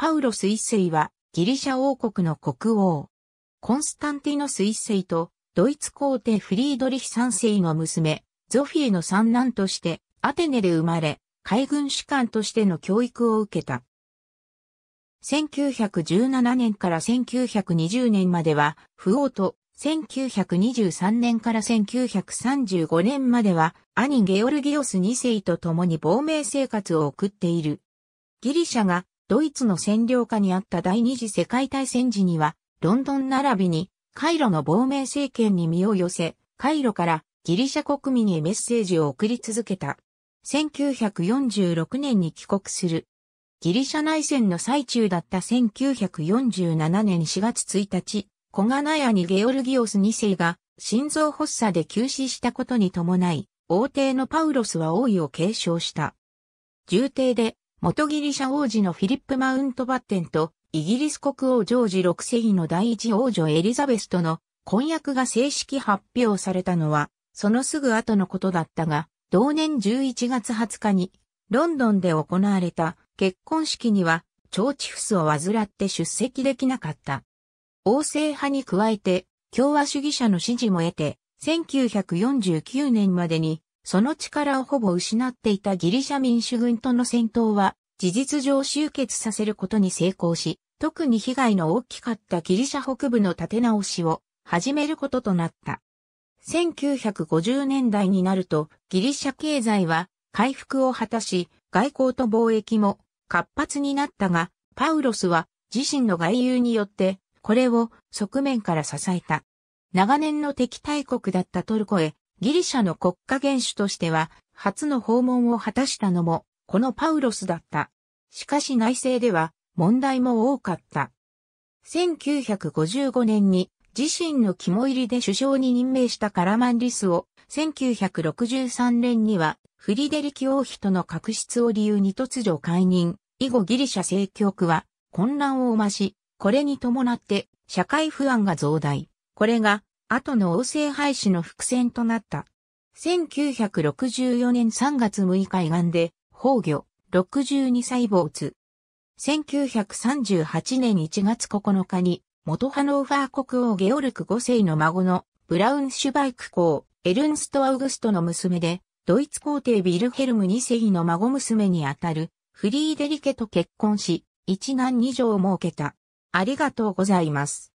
パウロス一世はギリシャ王国の国王。コンスタンティノス一世とドイツ皇帝フリードリヒ三世の娘、ゾフィエの三男としてアテネで生まれ、海軍士官としての教育を受けた。1917年から1920年までは、不王と、1923年から1935年までは、兄ゲオルギオス2世と共に亡命生活を送っている。ギリシャがドイツの占領下にあった第二次世界大戦時には、ロンドン並びに、カイロの亡命政権に身を寄せ、カイロからギリシャ国民へメッセージを送り続けた。1946年に帰国する。ギリシャ内戦の最中だった1947年4月1日、小金谷にゲオルギオス2世が心臓発作で急死したことに伴い、王帝のパウロスは王位を継承した。重帝で元ギリシャ王子のフィリップ・マウントバッテンと、イギリス国王ジョージ6世紀の第一王女エリザベスとの婚約が正式発表されたのは、そのすぐ後のことだったが、同年11月20日に、ロンドンで行われた結婚式には、腸チフスを患って出席できなかった。王政派に加えて、共和主義者の支持も得て、1949年までにその力をほぼ失っていたギリシャ民主軍との戦闘は、事実上終結させることに成功し、特に被害の大きかったギリシャ北部の立て直しを始めることとなった。1950年代になるとギリシャ経済は回復を果たし、外交と貿易も活発になったが、パウロスは自身の外遊によってこれを側面から支えた。長年の敵対国だったトルコへギリシャの国家元首としては、初の訪問を果たしたのも、このパウロスだった。しかし内政では、問題も多かった。1955年に、自身の肝入りで首相に任命したカラマンリスを、1963年には、フリデリキ王妃との確執を理由に突如解任。以後ギリシャ政教区は混乱を増し、これに伴って社会不安が増大。これが後の王政廃止の伏線となった。1964年3月6日以岸で、崩御、62歳没。1938年1月9日に、元ハノーファー国王ゲオルク5世の孫のブラウンシュバイク公、エルンスト・アウグストの娘で、ドイツ皇帝ビルヘルム2世の孫娘にあたるフリーデリケと結婚し、一男二女を設けた。ありがとうございます。